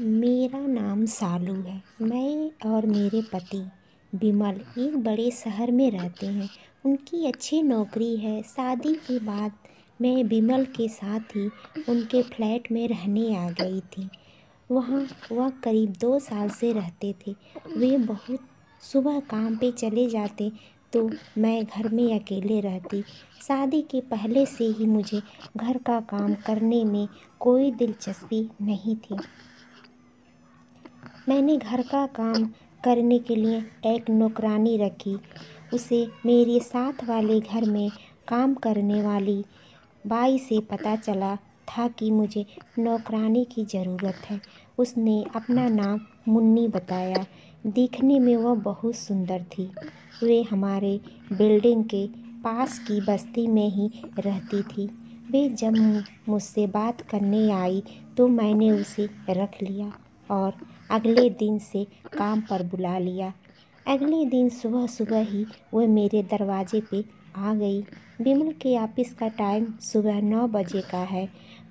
मेरा नाम सालू है मैं और मेरे पति बिमल एक बड़े शहर में रहते हैं उनकी अच्छी नौकरी है शादी के बाद मैं बिमल के साथ ही उनके फ्लैट में रहने आ गई थी वहाँ वह करीब दो साल से रहते थे वे बहुत सुबह काम पे चले जाते तो मैं घर में अकेले रहती शादी के पहले से ही मुझे घर का काम करने में कोई दिलचस्पी नहीं थी मैंने घर का काम करने के लिए एक नौकरानी रखी उसे मेरे साथ वाले घर में काम करने वाली बाई से पता चला था कि मुझे नौकरानी की ज़रूरत है उसने अपना नाम मुन्नी बताया दिखने में वह बहुत सुंदर थी वे हमारे बिल्डिंग के पास की बस्ती में ही रहती थी वे जब मुझसे बात करने आई तो मैंने उसे रख लिया और अगले दिन से काम पर बुला लिया अगले दिन सुबह सुबह ही वह मेरे दरवाजे पे आ गई विमल के ऑफिस का टाइम सुबह नौ बजे का है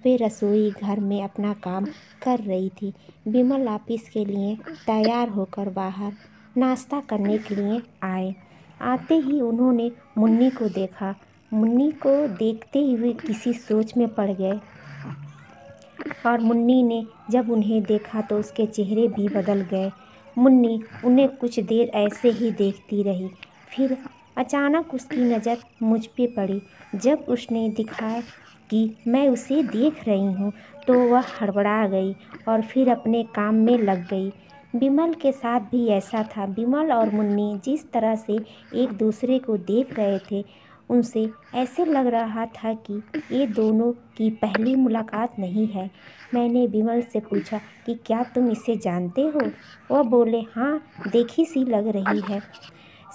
वे रसोई घर में अपना काम कर रही थी विमल ऑफिस के लिए तैयार होकर बाहर नाश्ता करने के लिए आए आते ही उन्होंने मुन्नी को देखा मुन्नी को देखते ही वे किसी सोच में पड़ गए और मुन्नी ने जब उन्हें देखा तो उसके चेहरे भी बदल गए मुन्नी उन्हें कुछ देर ऐसे ही देखती रही फिर अचानक उसकी नज़र मुझ पर पड़ी जब उसने दिखाया कि मैं उसे देख रही हूँ तो वह हड़बड़ा गई और फिर अपने काम में लग गई बिमल के साथ भी ऐसा था बिमल और मुन्नी जिस तरह से एक दूसरे को देख रहे थे उनसे ऐसे लग रहा था कि ये दोनों की पहली मुलाकात नहीं है मैंने विमल से पूछा कि क्या तुम इसे जानते हो वह बोले हाँ देखी सी लग रही है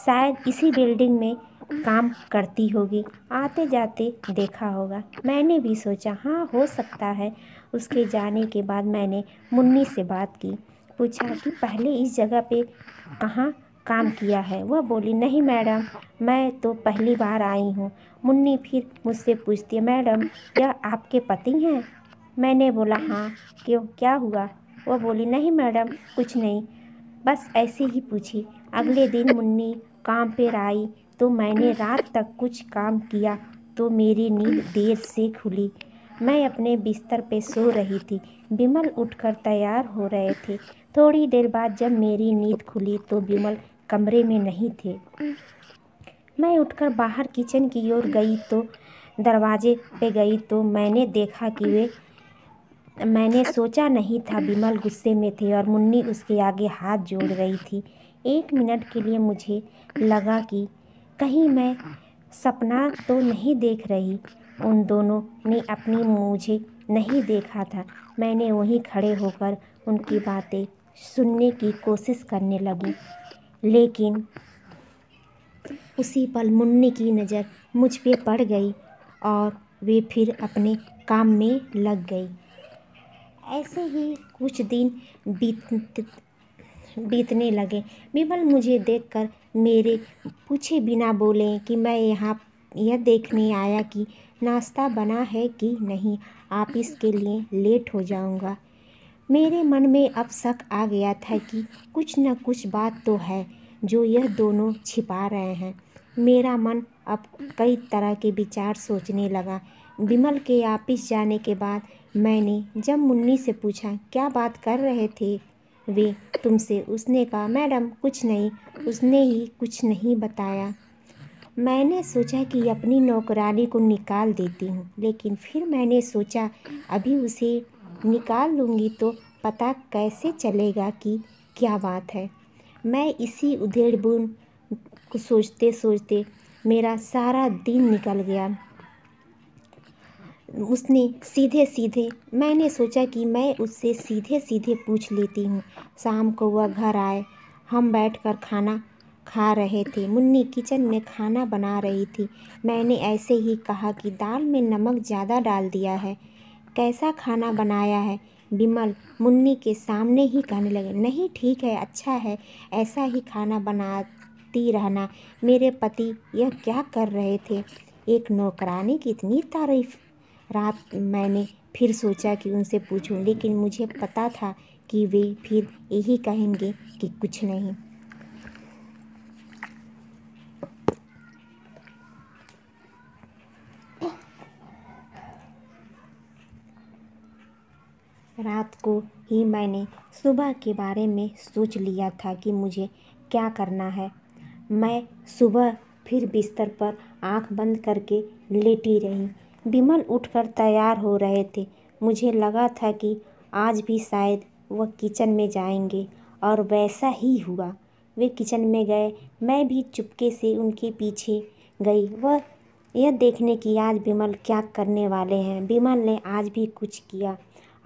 शायद इसी बिल्डिंग में काम करती होगी आते जाते देखा होगा मैंने भी सोचा हाँ हो सकता है उसके जाने के बाद मैंने मुन्नी से बात की पूछा कि पहले इस जगह पे कहाँ काम किया है वह बोली नहीं मैडम मैं तो पहली बार आई हूँ मुन्नी फिर मुझसे पूछती है मैडम यह आपके पति हैं मैंने बोला हाँ क्यों क्या हुआ वह बोली नहीं मैडम कुछ नहीं बस ऐसे ही पूछी अगले दिन मुन्नी काम पर आई तो मैंने रात तक कुछ काम किया तो मेरी नींद देर से खुली मैं अपने बिस्तर पे सो रही थी बिमल उठकर तैयार हो रहे थे थोड़ी देर बाद जब मेरी नींद खुली तो बिमल कमरे में नहीं थे मैं उठकर बाहर किचन की ओर गई तो दरवाजे पे गई तो मैंने देखा कि वे मैंने सोचा नहीं था बिमल गुस्से में थे और मुन्नी उसके आगे हाथ जोड़ रही थी एक मिनट के लिए मुझे लगा कि कहीं मैं सपना तो नहीं देख रही उन दोनों ने अपनी मुझे नहीं देखा था मैंने वहीं खड़े होकर उनकी बातें सुनने की कोशिश करने लगी लेकिन उसी पल मुन्नी की नज़र मुझ पे पड़ गई और वे फिर अपने काम में लग गई ऐसे ही कुछ दिन बीत बीतने लगे विमल मुझे देखकर मेरे पूछे बिना बोले कि मैं यहाँ यह देखने आया कि नाश्ता बना है कि नहीं आप इसके लिए लेट हो जाऊँगा मेरे मन में अब शक आ गया था कि कुछ न कुछ बात तो है जो यह दोनों छिपा रहे हैं मेरा मन अब कई तरह के विचार सोचने लगा विमल के आपिस जाने के बाद मैंने जब मुन्नी से पूछा क्या बात कर रहे थे वे तुमसे उसने कहा मैडम कुछ नहीं उसने ही कुछ नहीं बताया मैंने सोचा कि अपनी नौकरानी को निकाल देती हूँ लेकिन फिर मैंने सोचा अभी उसे निकाल लूँगी तो पता कैसे चलेगा कि क्या बात है मैं इसी उधेड़ बुन को सोचते सोचते मेरा सारा दिन निकल गया उसने सीधे सीधे मैंने सोचा कि मैं उससे सीधे सीधे पूछ लेती हूँ शाम को वह घर आए हम बैठकर खाना खा रहे थे मुन्नी किचन में खाना बना रही थी मैंने ऐसे ही कहा कि दाल में नमक ज़्यादा डाल दिया है कैसा खाना बनाया है बिमल मुन्नी के सामने ही कहने लगे नहीं ठीक है अच्छा है ऐसा ही खाना बनाती रहना मेरे पति यह क्या कर रहे थे एक नौकरानी की इतनी तारीफ रात मैंने फिर सोचा कि उनसे पूछूं लेकिन मुझे पता था कि वे फिर यही कहेंगे कि कुछ नहीं रात को ही मैंने सुबह के बारे में सोच लिया था कि मुझे क्या करना है मैं सुबह फिर बिस्तर पर आंख बंद करके लेटी रही बिमल उठकर तैयार हो रहे थे मुझे लगा था कि आज भी शायद वह किचन में जाएंगे और वैसा ही हुआ वे किचन में गए मैं भी चुपके से उनके पीछे गई वह यह देखने कि आज बिमल क्या करने वाले हैं बिमल ने आज भी कुछ किया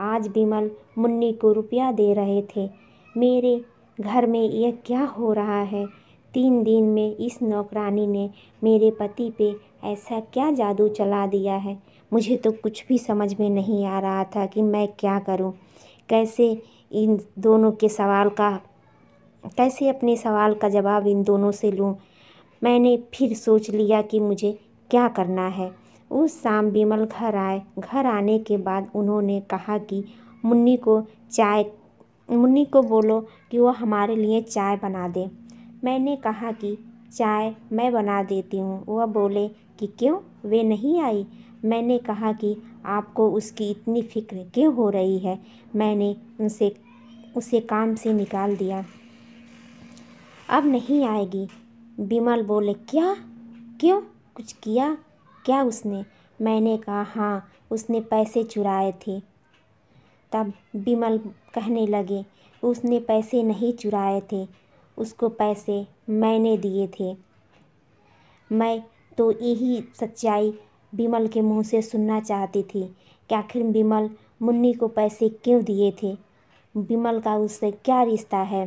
आज विमल मुन्नी को रुपया दे रहे थे मेरे घर में यह क्या हो रहा है तीन दिन में इस नौकरानी ने मेरे पति पे ऐसा क्या जादू चला दिया है मुझे तो कुछ भी समझ में नहीं आ रहा था कि मैं क्या करूं कैसे इन दोनों के सवाल का कैसे अपने सवाल का जवाब इन दोनों से लूं मैंने फिर सोच लिया कि मुझे क्या करना है उस शाम विमल घर आए घर आने के बाद उन्होंने कहा कि मुन्नी को चाय मुन्नी को बोलो कि वो हमारे लिए चाय बना दे मैंने कहा कि चाय मैं बना देती हूँ वह बोले कि क्यों वे नहीं आई मैंने कहा कि आपको उसकी इतनी फ़िक्र क्यों हो रही है मैंने उनसे उसे काम से निकाल दिया अब नहीं आएगी बिमल बोले क्या क्यों कुछ किया क्या उसने मैंने कहा हाँ उसने पैसे चुराए थे तब बिमल कहने लगे उसने पैसे नहीं चुराए थे उसको पैसे मैंने दिए थे मैं तो यही सच्चाई बिमल के मुंह से सुनना चाहती थी कि आखिर बिमल मुन्नी को पैसे क्यों दिए थे बिमल का उससे क्या रिश्ता है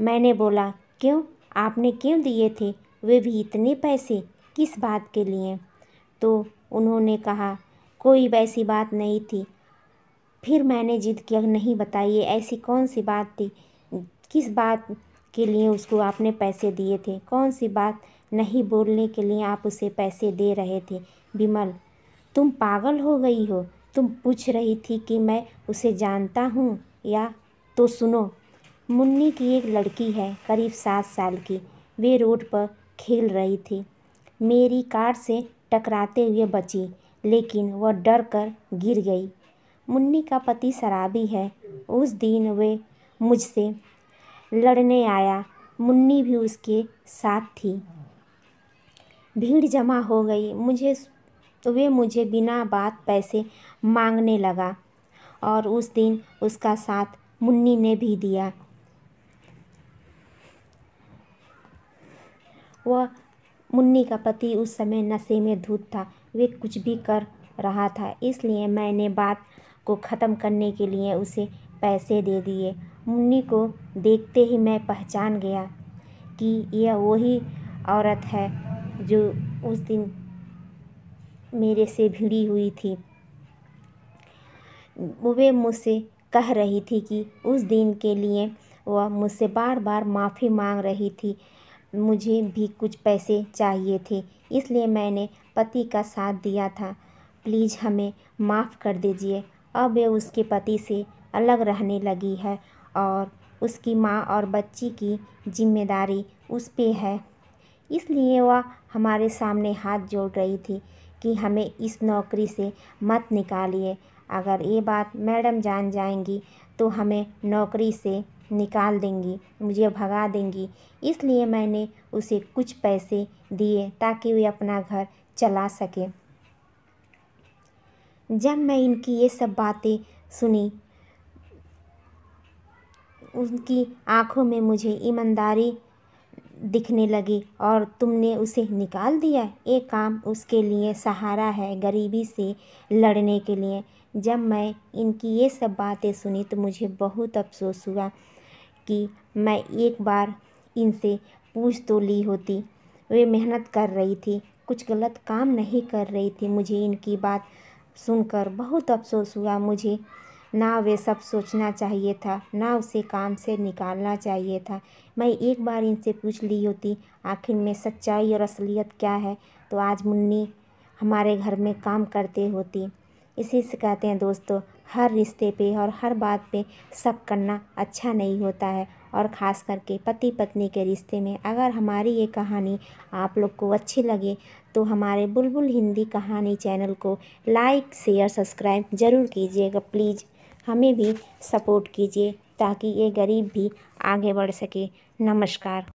मैंने बोला क्यों आपने क्यों दिए थे वे भी इतने पैसे किस बात के लिए तो उन्होंने कहा कोई वैसी बात नहीं थी फिर मैंने जिद किया नहीं बताइए ऐसी कौन सी बात थी किस बात के लिए उसको आपने पैसे दिए थे कौन सी बात नहीं बोलने के लिए आप उसे पैसे दे रहे थे विमल तुम पागल हो गई हो तुम पूछ रही थी कि मैं उसे जानता हूँ या तो सुनो मुन्नी की एक लड़की है करीब सात साल की वे रोड पर खेल रही थी मेरी कार से टकराते हुए बची लेकिन वह डर कर गिर गई मुन्नी का पति शराबी है उस दिन वे मुझसे लड़ने आया मुन्नी भी उसके साथ थी भीड़ जमा हो गई मुझे तो वे मुझे बिना बात पैसे मांगने लगा और उस दिन उसका साथ मुन्नी ने भी दिया वह मुन्नी का पति उस समय नशे में धूत था वे कुछ भी कर रहा था इसलिए मैंने बात को ख़त्म करने के लिए उसे पैसे दे दिए मुन्नी को देखते ही मैं पहचान गया कि यह वही औरत है जो उस दिन मेरे से भिड़ी हुई थी वे मुझसे कह रही थी कि उस दिन के लिए वह मुझसे बार बार माफ़ी मांग रही थी मुझे भी कुछ पैसे चाहिए थे इसलिए मैंने पति का साथ दिया था प्लीज़ हमें माफ़ कर दीजिए अब वे उसके पति से अलग रहने लगी है और उसकी माँ और बच्ची की जिम्मेदारी उस पर है इसलिए वह हमारे सामने हाथ जोड़ रही थी कि हमें इस नौकरी से मत निकालिए अगर ये बात मैडम जान जाएंगी तो हमें नौकरी से निकाल देंगी मुझे भगा देंगी इसलिए मैंने उसे कुछ पैसे दिए ताकि वे अपना घर चला सके जब मैं इनकी ये सब बातें सुनी उनकी आंखों में मुझे ईमानदारी दिखने लगी और तुमने उसे निकाल दिया ये काम उसके लिए सहारा है गरीबी से लड़ने के लिए जब मैं इनकी ये सब बातें सुनी तो मुझे बहुत अफसोस हुआ कि मैं एक बार इनसे पूछ तो ली होती वे मेहनत कर रही थी कुछ गलत काम नहीं कर रही थी मुझे इनकी बात सुनकर बहुत अफसोस हुआ मुझे ना वे सब सोचना चाहिए था ना उसे काम से निकालना चाहिए था मैं एक बार इनसे पूछ ली होती आखिर में सच्चाई और असलियत क्या है तो आज मुन्नी हमारे घर में काम करते होती इसी से कहते हैं दोस्तों हर रिश्ते पे और हर बात पे शक करना अच्छा नहीं होता है और ख़ास करके पति पत्नी के रिश्ते में अगर हमारी ये कहानी आप लोग को अच्छी लगे तो हमारे बुलबुल हिंदी कहानी चैनल को लाइक शेयर सब्सक्राइब ज़रूर कीजिएगा प्लीज़ हमें भी सपोर्ट कीजिए ताकि ये गरीब भी आगे बढ़ सके नमस्कार